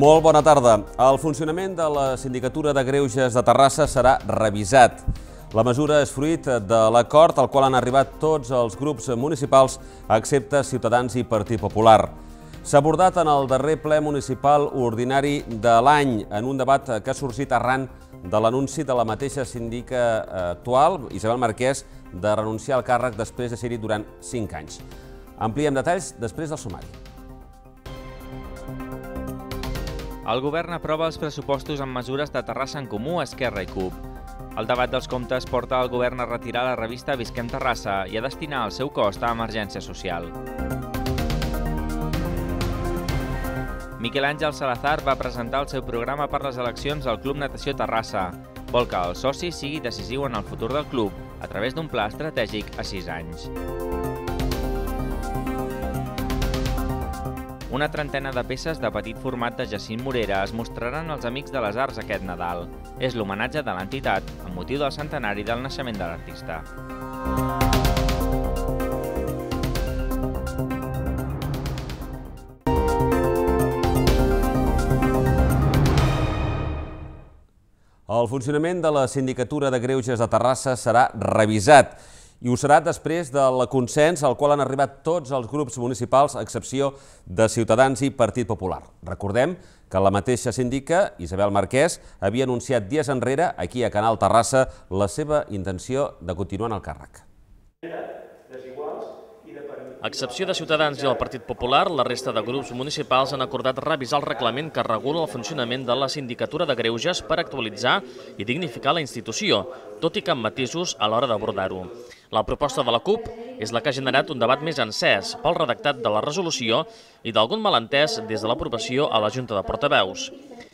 Molt bona tarda. El funcionament de la Sindicatura de Greuges de Terrassa serà revisat. La mesura és fruit de l'acord al qual han arribat tots els grups municipals, excepte Ciutadans i Partit Popular. S'ha abordat en el darrer ple municipal ordinari de l'any, en un debat que ha sorgit arran de l'anunci de la mateixa sindica actual, Isabel Marquès, de renunciar al càrrec després de ser-hi durant 5 anys. Ampliem detalls després del sumari. El govern aprova els pressupostos amb mesures de Terrassa en Comú, Esquerra i CUP. El debat dels comptes porta el govern a retirar la revista Visquem Terrassa i a destinar el seu cost a emergència social. Miquel Àngel Salazar va presentar el seu programa per les eleccions al Club Natació Terrassa. Vol que el soci sigui decisiu en el futur del club a través d'un pla estratègic a 6 anys. Una trentena de peces de petit format de Jacint Morera es mostraran als Amics de les Arts aquest Nadal. És l'homenatge de l'entitat, amb motiu del centenari del naixement de l'artista. El funcionament de la Sindicatura de Greuges de Terrassa serà revisat i ho serà després la consens al qual han arribat tots els grups municipals, a excepció de Ciutadans i Partit Popular. Recordem que la mateixa síndica, Isabel Marquès, havia anunciat dies enrere, aquí a Canal Terrassa, la seva intenció de continuar en el càrrec. A excepció de Ciutadans i el Partit Popular, la resta de grups municipals han acordat revisar el reglament que regula el funcionament de la Sindicatura de Greuges per actualitzar i dignificar la institució, tot i que amb matisos a l'hora d'abordar-ho. La proposta de la CUP és la que ha generat un debat més encès pel redactat de la resolució i d'algun malentès des de l'aprovació a la Junta de Portaveus.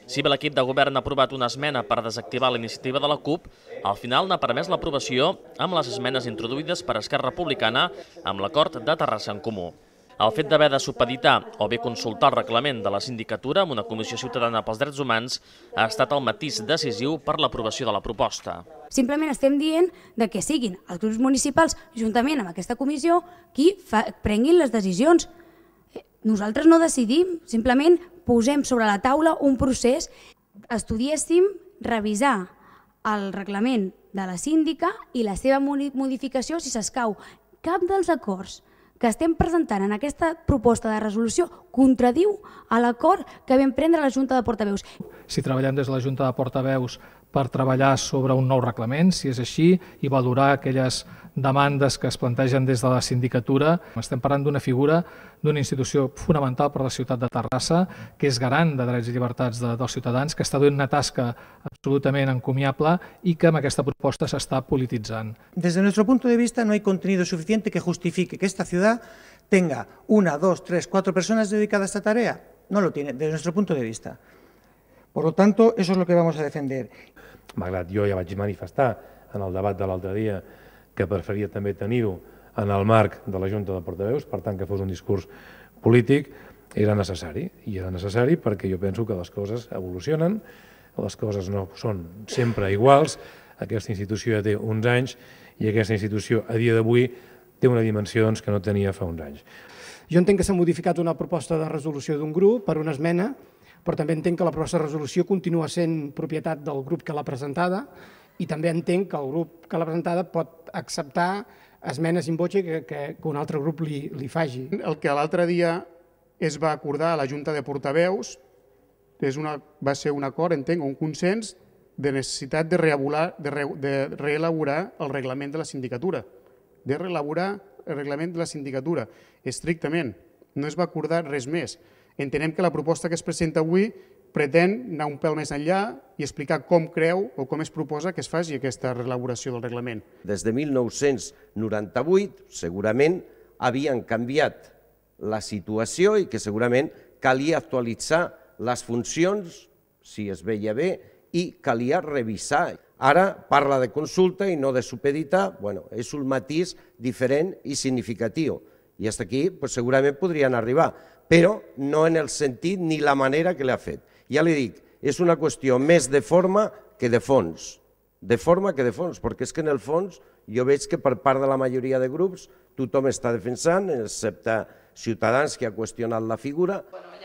Si bé l'equip de govern ha aprovat una esmena per desactivar la iniciativa de la CUP, al final n'ha permès l'aprovació amb les esmenes introduïdes per Esquerra Republicana amb l'acord de Terrassa en Comú. El fet d'haver de supeditar o bé consultar el reglament de la sindicatura amb una comissió ciutadana pels drets humans ha estat el matís decisiu per l'aprovació de la proposta. Simplement estem dient de que siguin els grups municipals, juntament amb aquesta comissió, qui prenguin les decisions. Eh, nosaltres no decidim, simplement posem sobre la taula un procés, estudiéssim revisar el reglament de la síndica i la seva modificació si s'escau. Cap dels acords que estem presentant en aquesta proposta de resolució contradiu a l'acord que vam prendre la Junta de Portaveus. Si treballem des de la Junta de Portaveus per treballar sobre un nou reglament, si és així, i valorar aquelles demandes que es plantegen des de la sindicatura. Estem parlant d'una figura d'una institució fonamental per a la ciutat de Terrassa, que és garant de drets i llibertats de, dels ciutadans, que està donant una tasca absolutament encomiable i que amb aquesta proposta s'està polititzant. Des del nostre punt de vista no hi ha contingut suficient que justifiqui que aquesta ciutat tenga una, dos, tres, quatre persones dedicades a aquesta tarea. No lo tiene, del nostre punt de vista. Por lo tanto, eso es lo que vamos a defender. Malgrat jo ja vaig manifestar en el debat de l'altre dia que preferia també tenir-ho en el marc de la Junta de Portaveus, per tant que fos un discurs polític, era necessari, i era necessari perquè jo penso que les coses evolucionen, les coses no són sempre iguals, aquesta institució ja té uns anys i aquesta institució a dia d'avui té una dimensió doncs, que no tenia fa uns anys. Jo entenc que s'ha modificat una proposta de resolució d'un grup per una esmena, però també entenc que la proposta de resolució continua sent propietat del grup que l'ha presentada i també entenc que el grup que l'ha presentada pot acceptar esmenes in voce que, que, que un altre grup li, li faci. El que l'altre dia es va acordar a la Junta de Portaveus és una, va ser un acord, entenc, un consens de necessitat de, de, re, de reelaborar el reglament de la sindicatura, de reelaborar el reglament de la sindicatura, estrictament. No es va acordar res més. Entenem que la proposta que es presenta avui pretén anar un pèl més enllà i explicar com creu o com es proposa que es faci aquesta reelaboració del reglament. Des de 1998, segurament, havien canviat la situació i que segurament calia actualitzar les funcions, si es veia bé, i calia revisar. Ara parla de consulta i no de supeditar, bueno, és un matís diferent i significatiu. I fins aquí pues, segurament podrien arribar, però no en el sentit ni la manera que l'ha fet. Ja li dic, és una qüestió més de forma que de fons. De forma que de fons, perquè és que en el fons jo veig que per part de la majoria de grups tothom està defensant, excepte Ciutadans, que ha qüestionat la figura.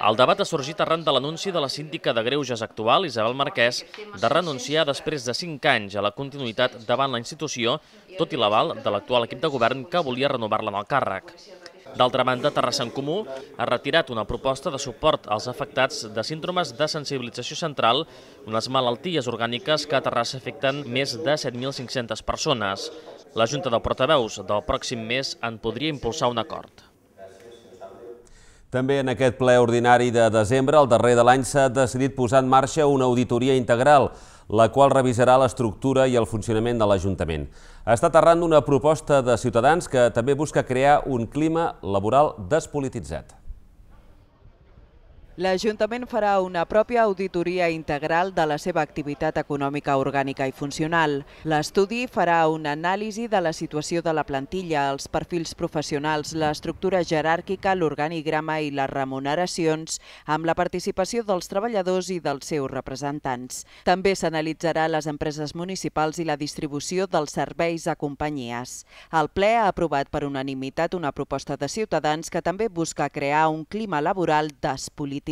El debat ha sorgit arran de l'anunci de la síndica de Greuges actual, Isabel Marquès, de renunciar després de 5 anys a la continuïtat davant la institució, tot i l'aval de l'actual equip de govern que volia renovar-la en el càrrec. D'altra banda, Terrassa en Comú ha retirat una proposta de suport als afectats de síndromes de sensibilització central, unes malalties orgàniques que a Terrassa afecten més de 7.500 persones. La Junta de Portaveus del pròxim mes en podria impulsar un acord. També en aquest ple ordinari de desembre, el darrer de l'any, s'ha decidit posar en marxa una auditoria integral, la qual revisarà l'estructura i el funcionament de l'Ajuntament. Ha estat una d'una proposta de Ciutadans que també busca crear un clima laboral despolititzat l'Ajuntament farà una pròpia auditoria integral de la seva activitat econòmica orgànica i funcional. L'estudi farà una anàlisi de la situació de la plantilla, els perfils professionals, l'estructura jeràrquica, l'organigrama i les remuneracions, amb la participació dels treballadors i dels seus representants. També s'analitzarà les empreses municipals i la distribució dels serveis a companyies. El ple ha aprovat per unanimitat una proposta de Ciutadans que també busca crear un clima laboral despolític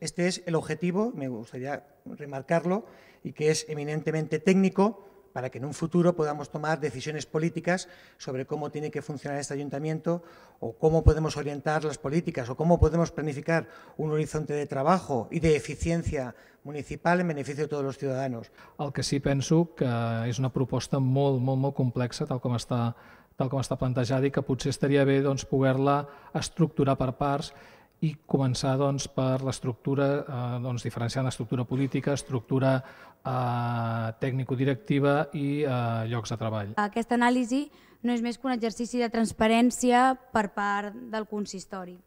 Este es el objetivo, me gustaría remarcarlo, y que es eminentemente técnico para que en un futuro podamos tomar decisiones políticas sobre cómo tiene que funcionar este ayuntamiento o cómo podemos orientar las políticas o cómo podemos planificar un horizonte de trabajo y de eficiencia municipal en beneficio de todos los ciudadanos. Al que sí pienso que es una propuesta muy, muy, muy compleja tal como está tal como está plantejada y que potser estaria poder estructurar per parts i començar doncs, per l'estructura, eh, doncs, diferenciant l'estructura política, estructura eh, tècnico-directiva i eh, llocs de treball. Aquesta anàlisi no és més que un exercici de transparència per part del consistori,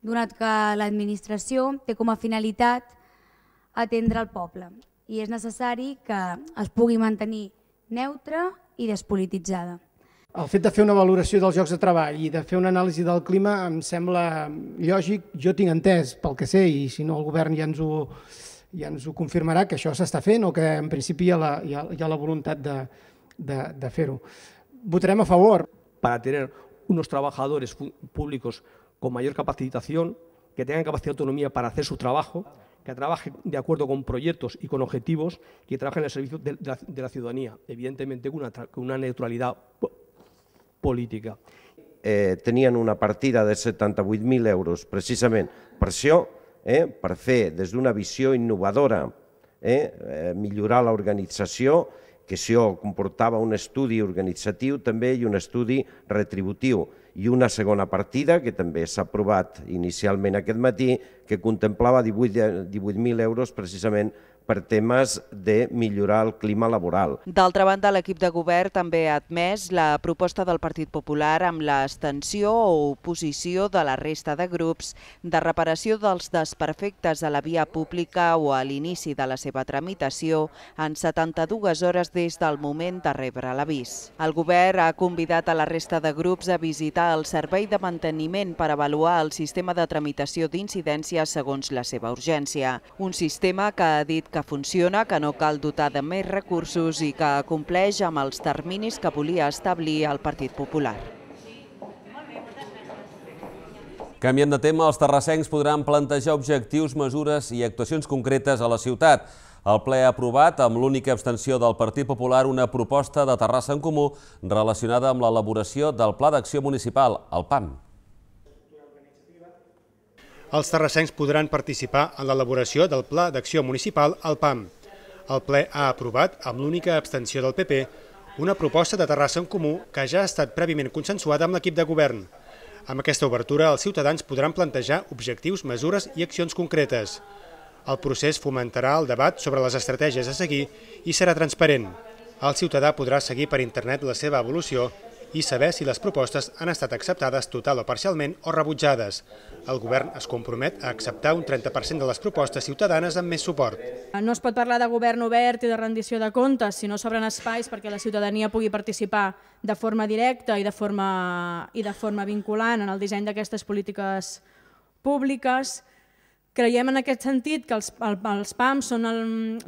donat que l'administració té com a finalitat atendre el poble i és necessari que es pugui mantenir neutra i despolititzada. El fet de fer una valoració dels llocs de treball i de fer una anàlisi del clima em sembla lògic, jo tinc entès pel que sé i si no el govern ja ens ho, ja ens ho confirmarà que això s'està fent o que en principi hi ha la, hi ha, hi ha la voluntat de, de, de fer-ho. Votarem a favor. Per tenir uns treballadors públics amb major capacitació, que tinguin capacitat d'autonomia per fer el seu treball, que treballin de acuerdo con proyectos y con objetivos, que treballin en el servicio de, la, de la ciudadanía, evidentemente con una, una neutralidad política. Eh, tenien una partida de 78.000 euros precisament per això, eh, per fer des d'una visió innovadora, eh, eh, millorar l'organització, que això comportava un estudi organitzatiu també i un estudi retributiu i una segona partida, que també s'ha aprovat inicialment aquest matí, que contemplava 18.000 18 eh, euros precisament per temes de millorar el clima laboral. D'altra banda, l'equip de govern també ha admès la proposta del Partit Popular amb l'extensió o oposició de la resta de grups de reparació dels desperfectes a la via pública o a l'inici de la seva tramitació en 72 hores des del moment de rebre l'avís. El govern ha convidat a la resta de grups a visitar el servei de manteniment per avaluar el sistema de tramitació d'incidències segons la seva urgència. Un sistema que ha dit que que funciona, que no cal dotar de més recursos i que compleix amb els terminis que volia establir el Partit Popular. Canviem de tema, els terrassencs podran plantejar objectius, mesures i actuacions concretes a la ciutat. El ple ha aprovat, amb l'única abstenció del Partit Popular, una proposta de Terrassa en Comú relacionada amb l'elaboració del Pla d'Acció Municipal, el PAM els terrassencs podran participar en l'elaboració del Pla d'Acció Municipal al PAM. El ple ha aprovat, amb l'única abstenció del PP, una proposta de Terrassa en Comú que ja ha estat prèviament consensuada amb l'equip de govern. Amb aquesta obertura, els ciutadans podran plantejar objectius, mesures i accions concretes. El procés fomentarà el debat sobre les estratègies a seguir i serà transparent. El ciutadà podrà seguir per internet la seva evolució i saber si les propostes han estat acceptades total o parcialment o rebutjades. El govern es compromet a acceptar un 30% de les propostes ciutadanes amb més suport. No es pot parlar de govern obert i de rendició de comptes si no s'obren espais perquè la ciutadania pugui participar de forma directa i de forma, i de forma vinculant en el disseny d'aquestes polítiques públiques, Creiem en aquest sentit que els, el, els PAM són el,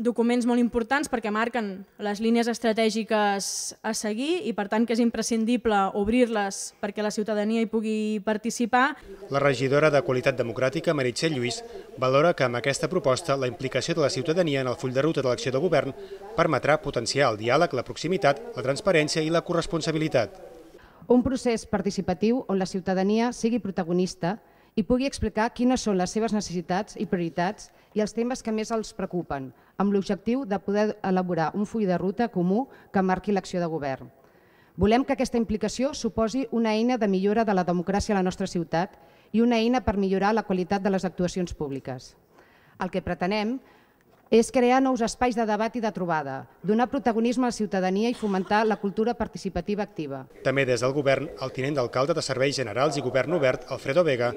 documents molt importants perquè marquen les línies estratègiques a seguir i per tant que és imprescindible obrir-les perquè la ciutadania hi pugui participar. La regidora de Qualitat Democràtica, Meritxell Lluís, valora que amb aquesta proposta la implicació de la ciutadania en el full de ruta de l'acció de govern permetrà potenciar el diàleg, la proximitat, la transparència i la corresponsabilitat. Un procés participatiu on la ciutadania sigui protagonista i pugui explicar quines són les seves necessitats i prioritats i els temes que més els preocupen, amb l'objectiu de poder elaborar un full de ruta comú que marqui l'acció de govern. Volem que aquesta implicació suposi una eina de millora de la democràcia a la nostra ciutat i una eina per millorar la qualitat de les actuacions públiques. El que pretenem és crear nous espais de debat i de trobada, donar protagonisme a la ciutadania i fomentar la cultura participativa activa. També des del govern, el tinent d'alcalde de Serveis Generals i Govern Obert, Alfredo Vega,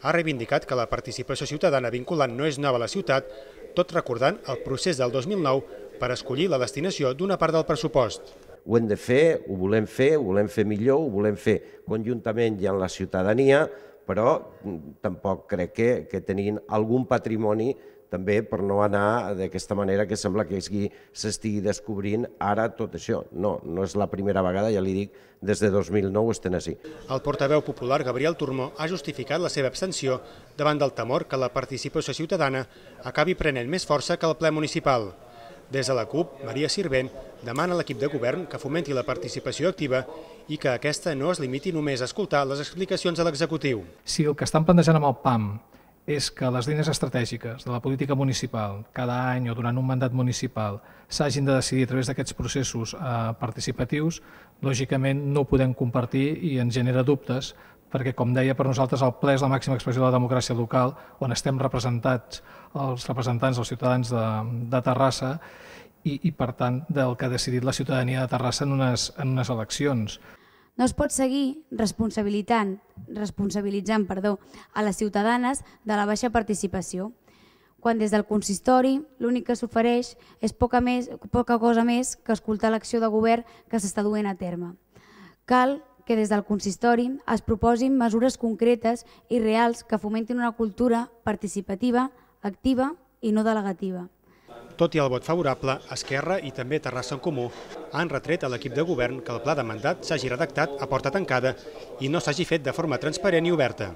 ha reivindicat que la participació ciutadana vinculant no és nova a la ciutat, tot recordant el procés del 2009 per escollir la destinació d'una part del pressupost. Ho hem de fer, ho volem fer, ho volem fer millor, ho volem fer conjuntament i amb la ciutadania, però mm, tampoc crec que, que tenint algun patrimoni també per no anar d'aquesta manera que sembla que s'estigui descobrint ara tot això. No, no és la primera vegada, ja li dic, des de 2009 estem així. El portaveu popular Gabriel Turmó ha justificat la seva abstenció davant del temor que la participació ciutadana acabi prenent més força que el ple municipal. Des de la CUP, Maria Sirvent demana a l'equip de govern que fomenti la participació activa i que aquesta no es limiti només a escoltar les explicacions de l'executiu. Si el que estan plantejant amb el PAM és que les línies estratègiques de la política municipal, cada any o durant un mandat municipal, s'hagin de decidir a través d'aquests processos eh, participatius, lògicament no ho podem compartir i ens genera dubtes, perquè, com deia, per nosaltres el ple és la màxima expressió de la democràcia local, on estem representats els representants dels ciutadans de, de Terrassa i, i, per tant, del que ha decidit la ciutadania de Terrassa en unes, en unes eleccions. No es pot seguir responsabilitzant, responsabilitzant perdó, a les ciutadanes de la baixa participació, quan des del consistori l'únic que s'ofereix és poca, més, poca cosa més que escoltar l'acció de govern que s'està duent a terme. Cal que des del consistori es proposin mesures concretes i reals que fomentin una cultura participativa, activa i no delegativa. Tot i el vot favorable, Esquerra i també Terrassa en Comú han retret a l'equip de govern que el pla de mandat s'hagi redactat a porta tancada i no s'hagi fet de forma transparent i oberta.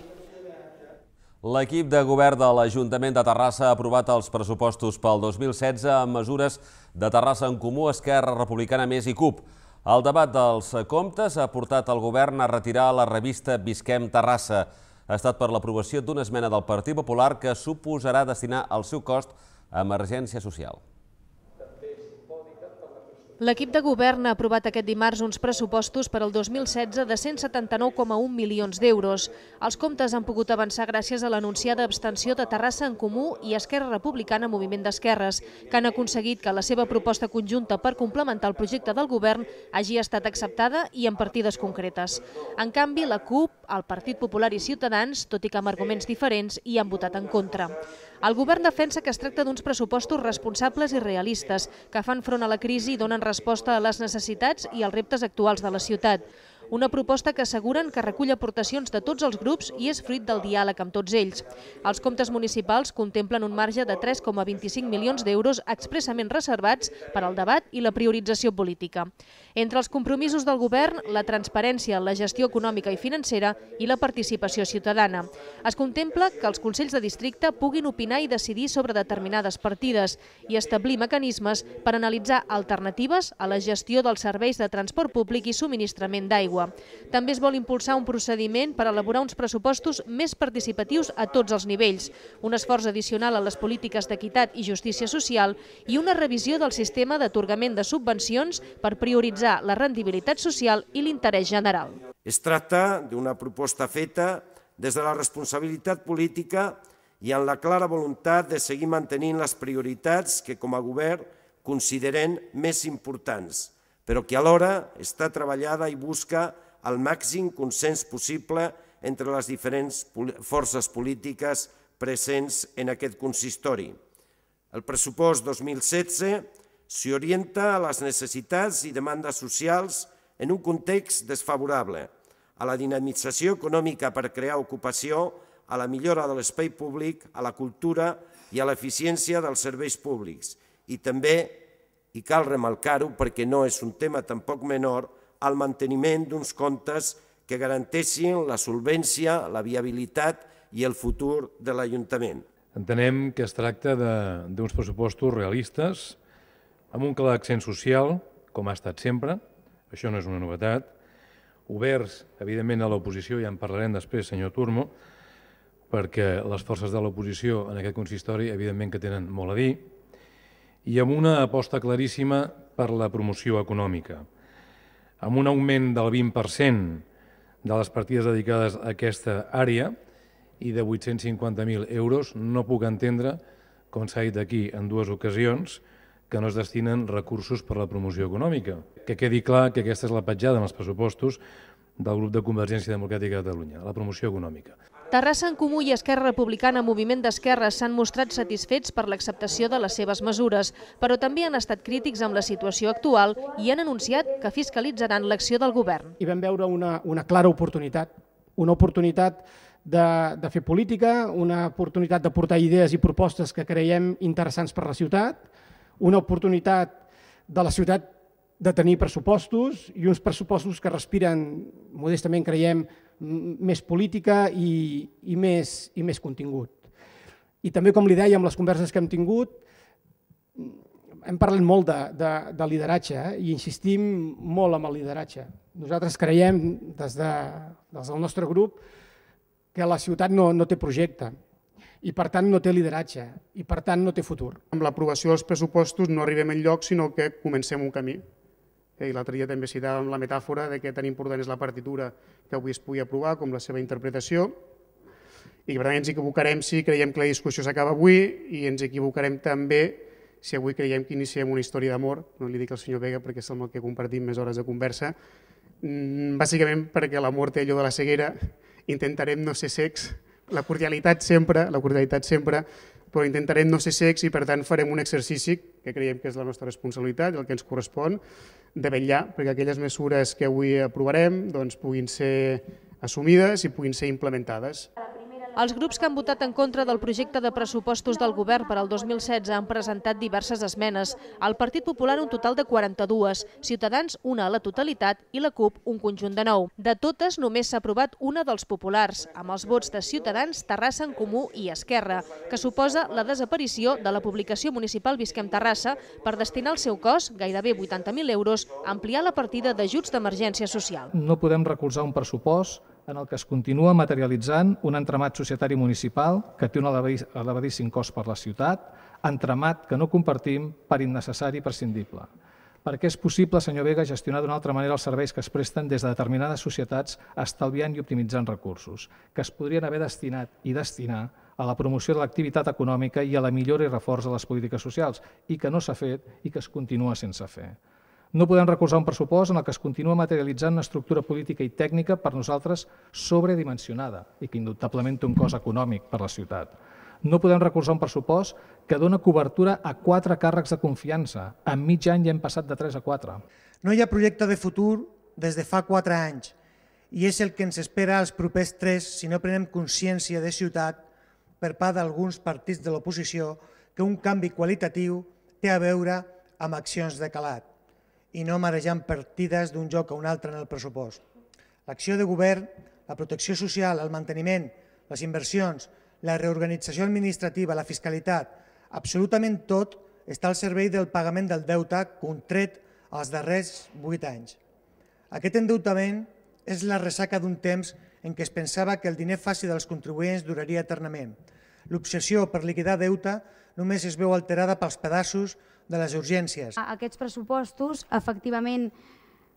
L'equip de govern de l'Ajuntament de Terrassa ha aprovat els pressupostos pel 2016 amb mesures de Terrassa en Comú, Esquerra Republicana Més i CUP. El debat dels comptes ha portat el govern a retirar la revista Visquem Terrassa. Ha estat per l'aprovació d'una esmena del Partit Popular que suposarà destinar el seu cost a emergència social. L'equip de govern ha aprovat aquest dimarts uns pressupostos per al 2016 de 179,1 milions d'euros. Els comptes han pogut avançar gràcies a l'anunciada abstenció de Terrassa en Comú i Esquerra Republicana Moviment d'Esquerres, que han aconseguit que la seva proposta conjunta per complementar el projecte del govern hagi estat acceptada i en partides concretes. En canvi, la CUP, el Partit Popular i Ciutadans, tot i que amb arguments diferents, hi han votat en contra. El govern defensa que es tracta d'uns pressupostos responsables i realistes, que fan front a la crisi i donen resposta a les necessitats i als reptes actuals de la ciutat. Una proposta que asseguren que recull aportacions de tots els grups i és fruit del diàleg amb tots ells. Els comptes municipals contemplen un marge de 3,25 milions d'euros expressament reservats per al debat i la priorització política. Entre els compromisos del govern, la transparència, la gestió econòmica i financera i la participació ciutadana. Es contempla que els Consells de Districte puguin opinar i decidir sobre determinades partides i establir mecanismes per analitzar alternatives a la gestió dels serveis de transport públic i subministrament d'aigua l'aigua. També es vol impulsar un procediment per elaborar uns pressupostos més participatius a tots els nivells, un esforç addicional a les polítiques d'equitat i justícia social i una revisió del sistema d'atorgament de subvencions per prioritzar la rendibilitat social i l'interès general. Es tracta d'una proposta feta des de la responsabilitat política i en la clara voluntat de seguir mantenint les prioritats que com a govern considerem més importants però que alhora està treballada i busca el màxim consens possible entre les diferents forces polítiques presents en aquest consistori. El pressupost 2016 s'orienta a les necessitats i demandes socials en un context desfavorable, a la dinamització econòmica per crear ocupació, a la millora de l'espai públic, a la cultura i a l'eficiència dels serveis públics i també i cal remarcar-ho perquè no és un tema tampoc menor, al manteniment d'uns comptes que garanteixin la solvència, la viabilitat i el futur de l'Ajuntament. Entenem que es tracta d'uns pressupostos realistes, amb un clar accent social, com ha estat sempre, això no és una novetat, oberts, evidentment, a l'oposició, ja en parlarem després, senyor Turmo, perquè les forces de l'oposició en aquest consistori, evidentment, que tenen molt a dir, i amb una aposta claríssima per la promoció econòmica. Amb un augment del 20% de les partides dedicades a aquesta àrea i de 850.000 euros, no puc entendre, com s'ha dit aquí en dues ocasions, que no es destinen recursos per a la promoció econòmica. Que quedi clar que aquesta és la petjada en els pressupostos del grup de Convergència Democràtica de Catalunya, la promoció econòmica. Terrassa en Comú i Esquerra Republicana Moviment d'Esquerra s'han mostrat satisfets per l'acceptació de les seves mesures, però també han estat crítics amb la situació actual i han anunciat que fiscalitzaran l'acció del govern. Hi vam veure una, una clara oportunitat, una oportunitat de, de fer política, una oportunitat de portar idees i propostes que creiem interessants per la ciutat, una oportunitat de la ciutat de tenir pressupostos i uns pressupostos que respiren, modestament creiem, més política i, i, més, i més contingut. I també, com li deia, amb les converses que hem tingut, hem parlat molt de, de, de lideratge eh? i insistim molt amb el lideratge. Nosaltres creiem, des, de, des del nostre grup, que la ciutat no, no té projecte i per tant no té lideratge i per tant no té futur. Amb l'aprovació dels pressupostos no arribem en lloc, sinó que comencem un camí. Eh, I l'altre dia també citàvem la metàfora de que tan important és la partitura que avui es pugui aprovar com la seva interpretació, i per tant ens equivocarem si creiem que la discussió s'acaba avui i ens equivocarem també si avui creiem que iniciem una història d'amor, no li dic al senyor Vega perquè és el que compartim més hores de conversa, mm, bàsicament perquè l'amor té allò de la ceguera, intentarem no ser secs, la cordialitat sempre, la cordialitat sempre, però intentarem no ser secs i per tant farem un exercici que creiem que és la nostra responsabilitat, el que ens correspon, de vetllar perquè aquelles mesures que avui aprovarem doncs, puguin ser assumides i puguin ser implementades. Els grups que han votat en contra del projecte de pressupostos del govern per al 2016 han presentat diverses esmenes. El Partit Popular un total de 42, Ciutadans una a la totalitat i la CUP un conjunt de nou. De totes només s'ha aprovat una dels populars, amb els vots de Ciutadans, Terrassa en Comú i Esquerra, que suposa la desaparició de la publicació municipal Visquem Terrassa per destinar el seu cost, gairebé 80.000 euros, a ampliar la partida d'ajuts d'emergència social. No podem recolzar un pressupost en el que es continua materialitzant un entramat societari municipal que té un elevadíssim cost per la ciutat, entramat que no compartim per innecessari i prescindible. Perquè és possible, senyor Vega, gestionar d'una altra manera els serveis que es presten des de determinades societats estalviant i optimitzant recursos, que es podrien haver destinat i destinar a la promoció de l'activitat econòmica i a la millora i reforç de les polítiques socials, i que no s'ha fet i que es continua sense fer. No podem recolzar un pressupost en el que es continua materialitzant una estructura política i tècnica per nosaltres sobredimensionada i que indubtablement té un cost econòmic per la ciutat. No podem recolzar un pressupost que dona cobertura a quatre càrrecs de confiança. En mig any ja hem passat de 3 a 4. No hi ha projecte de futur des de fa 4 anys i és el que ens espera als propers 3 si no prenem consciència de ciutat per part d'alguns partits de l'oposició que un canvi qualitatiu té a veure amb accions de calat i no marejant partides d'un joc a un altre en el pressupost. L'acció de govern, la protecció social, el manteniment, les inversions, la reorganització administrativa, la fiscalitat, absolutament tot està al servei del pagament del deute contret als darrers vuit anys. Aquest endeutament és la ressaca d'un temps en què es pensava que el diner fàcil dels contribuents duraria eternament. L'obsessió per liquidar deute només es veu alterada pels pedaços de les urgències. Aquests pressupostos, efectivament,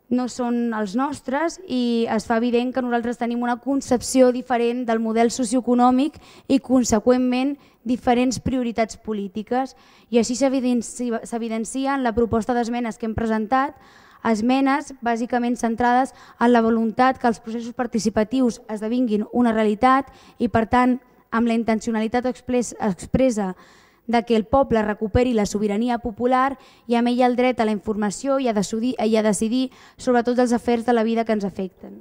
no són els nostres i es fa evident que nosaltres tenim una concepció diferent del model socioeconòmic i, conseqüentment, diferents prioritats polítiques. I així s'evidencia en la proposta d'esmenes que hem presentat, esmenes bàsicament centrades en la voluntat que els processos participatius esdevinguin una realitat i, per tant, amb la intencionalitat expressa de que el poble recuperi la sobirania popular i amb ella el dret a la informació i a decidir, i a decidir sobre tots els afers de la vida que ens afecten.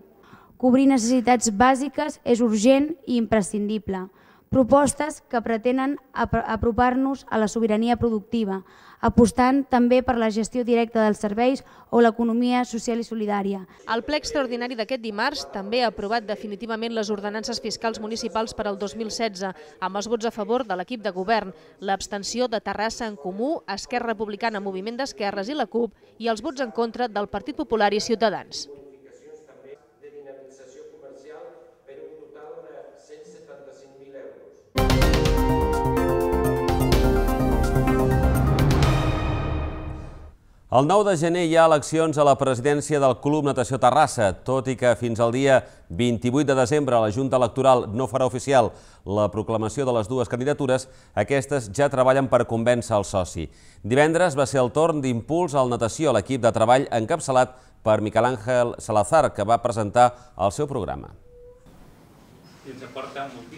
Cobrir necessitats bàsiques és urgent i imprescindible. Propostes que pretenen apropar-nos a la sobirania productiva, apostant també per la gestió directa dels serveis o l'economia social i solidària. El ple extraordinari d'aquest dimarts també ha aprovat definitivament les ordenances fiscals municipals per al 2016, amb els vots a favor de l'equip de govern, l'abstenció de Terrassa en Comú, Esquerra Republicana, Moviment d'Esquerres i la CUP i els vots en contra del Partit Popular i Ciutadans. El 9 de gener hi ha eleccions a la presidència del Club Natació Terrassa, tot i que fins al dia 28 de desembre la Junta Electoral no farà oficial la proclamació de les dues candidatures, aquestes ja treballen per convèncer el soci. Divendres va ser el torn d'impuls al Natació, l'equip de treball encapçalat per Miquel Àngel Salazar, que va presentar el seu programa.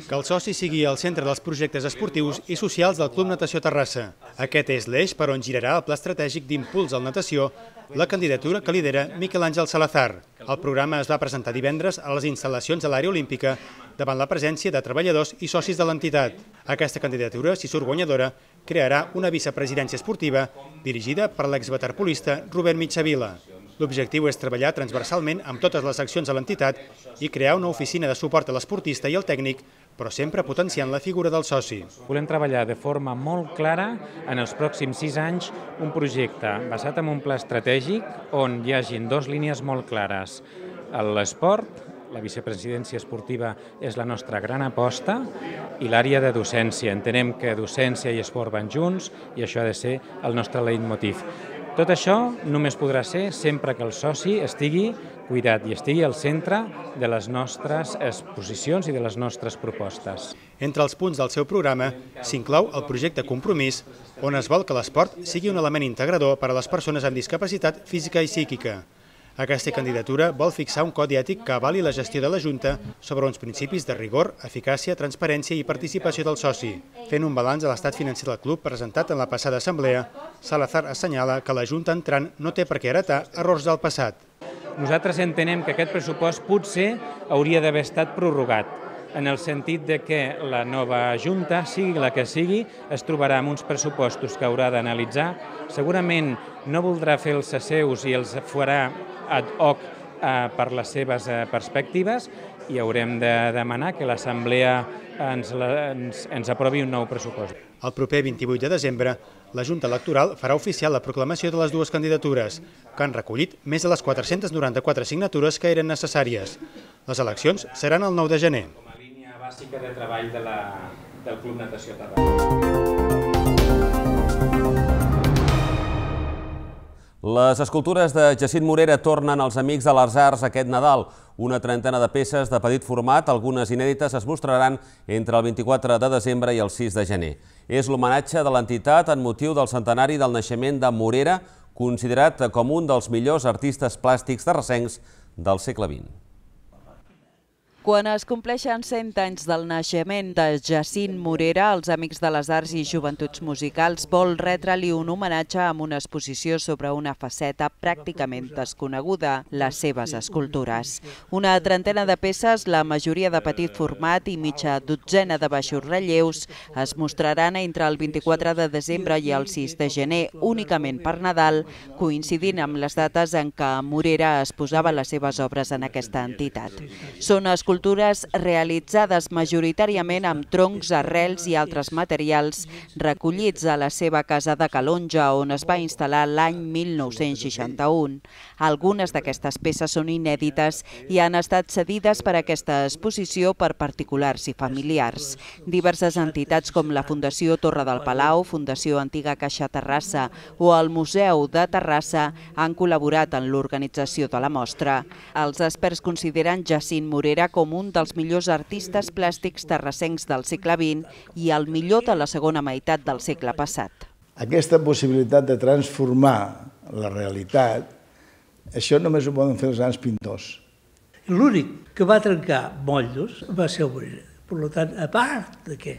Que el soci sigui al centre dels projectes esportius i socials del Club Natació Terrassa. Aquest és l'eix per on girarà el pla estratègic d'impuls al natació, la candidatura que lidera Miquel Àngel Salazar. El programa es va presentar divendres a les instal·lacions de l'àrea olímpica davant la presència de treballadors i socis de l'entitat. Aquesta candidatura, si surt guanyadora, crearà una vicepresidència esportiva dirigida per l'exvaterpolista Robert Mitjavila. L'objectiu és treballar transversalment amb totes les accions de l'entitat i crear una oficina de suport a l'esportista i al tècnic, però sempre potenciant la figura del soci. Volem treballar de forma molt clara en els pròxims sis anys un projecte basat en un pla estratègic on hi hagin dues línies molt clares, l'esport la vicepresidència esportiva és la nostra gran aposta i l'àrea de docència. Entenem que docència i esport van junts i això ha de ser el nostre leitmotiv. Tot això només podrà ser sempre que el soci estigui cuidat i estigui al centre de les nostres exposicions i de les nostres propostes. Entre els punts del seu programa s'inclou el projecte Compromís, on es vol que l'esport sigui un element integrador per a les persones amb discapacitat física i psíquica. Aquesta candidatura vol fixar un codi ètic que avali la gestió de la Junta sobre uns principis de rigor, eficàcia, transparència i participació del soci. Fent un balanç a l'estat financer del club presentat en la passada assemblea, Salazar assenyala que la Junta entrant no té per què heretar errors del passat. Nosaltres entenem que aquest pressupost potser hauria d'haver estat prorrogat en el sentit de que la nova Junta, sigui la que sigui, es trobarà amb uns pressupostos que haurà d'analitzar. Segurament no voldrà fer els seus i els farà ad hoc eh, per les seves eh, perspectives i haurem de demanar que l'Assemblea ens, la, ens, ens aprovi un nou pressupost. El proper 28 de desembre, la Junta Electoral farà oficial la proclamació de les dues candidatures, que han recollit més de les 494 signatures que eren necessàries. Les eleccions seran el 9 de gener. Com a línia bàsica de treball de la, del Club Natació Tarragona. Les escultures de Jacint Morera tornen als Amics de les Arts aquest Nadal. Una trentena de peces de petit format, algunes inèdites, es mostraran entre el 24 de desembre i el 6 de gener. És l'homenatge de l'entitat en motiu del centenari del naixement de Morera, considerat com un dels millors artistes plàstics de recencs del segle XX. Quan es compleixen 100 anys del naixement de Jacint Morera, els Amics de les Arts i Joventuts Musicals vol retre-li un homenatge amb una exposició sobre una faceta pràcticament desconeguda, les seves escultures. Una trentena de peces, la majoria de petit format i mitja dotzena de baixos relleus, es mostraran entre el 24 de desembre i el 6 de gener, únicament per Nadal, coincidint amb les dates en què Morera es posava les seves obres en aquesta entitat. Són escultures escultures realitzades majoritàriament amb troncs, arrels i altres materials recollits a la seva casa de Calonja, on es va instal·lar l'any 1961. Algunes d'aquestes peces són inèdites i han estat cedides per aquesta exposició per particulars i familiars. Diverses entitats com la Fundació Torre del Palau, Fundació Antiga Caixa Terrassa o el Museu de Terrassa han col·laborat en l'organització de la mostra. Els experts consideren Jacint Morera com com un dels millors artistes plàstics terrassencs del segle XX i el millor de la segona meitat del segle passat. Aquesta possibilitat de transformar la realitat, això només ho poden fer els grans pintors. L'únic que va trencar motllos va ser Aurera. Per tant, a part de que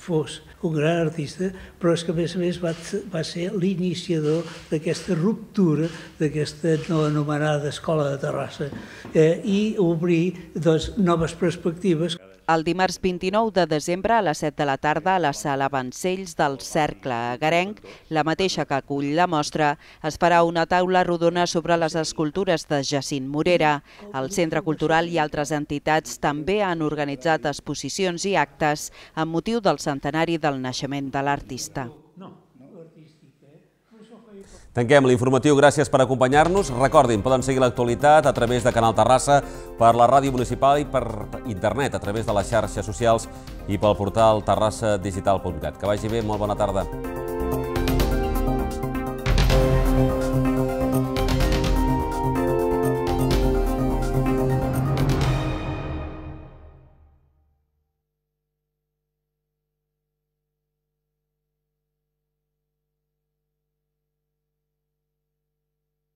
fos un gran artista, però és que a més a més va, va ser l'iniciador d'aquesta ruptura, d'aquesta no anomenada escola de Terrassa, eh, i obrir doncs, noves perspectives el dimarts 29 de desembre a les 7 de la tarda a la sala Vancells del Cercle Garenc, la mateixa que acull la mostra, es farà una taula rodona sobre les escultures de Jacint Morera. El Centre Cultural i altres entitats també han organitzat exposicions i actes amb motiu del centenari del naixement de l'artista. Tanquem l'informatiu. Gràcies per acompanyar-nos. Recordin, poden seguir l'actualitat a través de Canal Terrassa, per la ràdio municipal i per internet, a través de les xarxes socials i pel portal terrassadigital.cat. Que vagi bé, molt bona tarda.